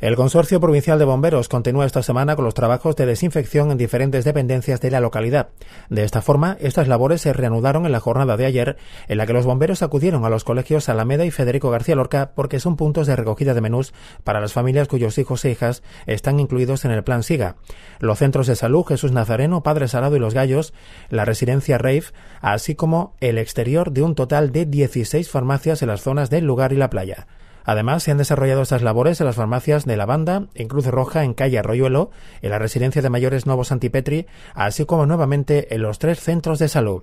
El Consorcio Provincial de Bomberos continúa esta semana con los trabajos de desinfección en diferentes dependencias de la localidad. De esta forma, estas labores se reanudaron en la jornada de ayer, en la que los bomberos acudieron a los colegios Alameda y Federico García Lorca porque son puntos de recogida de menús para las familias cuyos hijos e hijas están incluidos en el plan SIGA. Los centros de salud Jesús Nazareno, Padre Salado y Los Gallos, la residencia Reif, así como el exterior de un total de 16 farmacias en las zonas del lugar y la playa. Además, se han desarrollado estas labores en las farmacias de La Banda, en Cruz Roja, en Calle Arroyuelo, en la Residencia de Mayores Novos Antipetri, así como nuevamente en los tres centros de salud.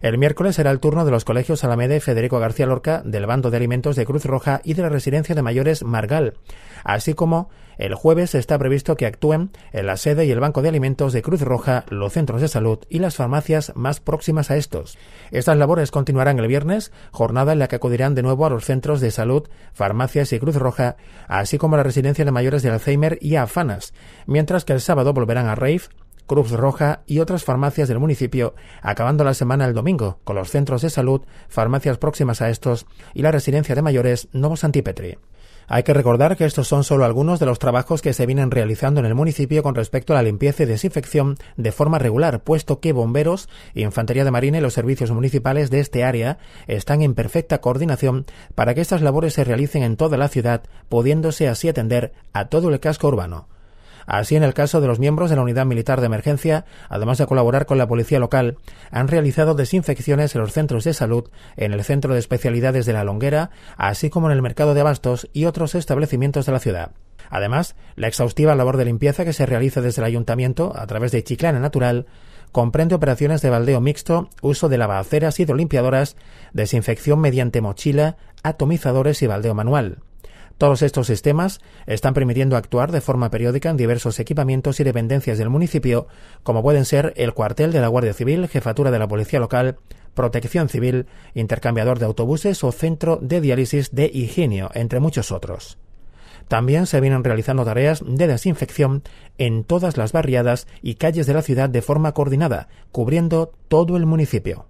El miércoles será el turno de los colegios Alameda y Federico García Lorca del Bando de Alimentos de Cruz Roja y de la Residencia de Mayores Margal, así como el jueves está previsto que actúen en la sede y el Banco de Alimentos de Cruz Roja, los centros de salud y las farmacias más próximas a estos. Estas labores continuarán el viernes, jornada en la que acudirán de nuevo a los centros de salud, farmacias y Cruz Roja, así como a la Residencia de Mayores de Alzheimer y a Afanas, mientras que el sábado volverán a Raif. Cruz Roja y otras farmacias del municipio, acabando la semana el domingo con los centros de salud, farmacias próximas a estos y la residencia de mayores Novo Santipetri. Hay que recordar que estos son solo algunos de los trabajos que se vienen realizando en el municipio con respecto a la limpieza y desinfección de forma regular, puesto que bomberos, infantería de marina y los servicios municipales de este área están en perfecta coordinación para que estas labores se realicen en toda la ciudad, pudiéndose así atender a todo el casco urbano. Así, en el caso de los miembros de la Unidad Militar de Emergencia, además de colaborar con la policía local, han realizado desinfecciones en los centros de salud, en el Centro de Especialidades de la Longuera, así como en el mercado de abastos y otros establecimientos de la ciudad. Además, la exhaustiva labor de limpieza que se realiza desde el ayuntamiento a través de Chiclana Natural comprende operaciones de baldeo mixto, uso de lavaceras hidrolimpiadoras, desinfección mediante mochila, atomizadores y baldeo manual. Todos estos sistemas están permitiendo actuar de forma periódica en diversos equipamientos y dependencias del municipio, como pueden ser el cuartel de la Guardia Civil, jefatura de la Policía Local, Protección Civil, intercambiador de autobuses o centro de diálisis de Higienio, entre muchos otros. También se vienen realizando tareas de desinfección en todas las barriadas y calles de la ciudad de forma coordinada, cubriendo todo el municipio.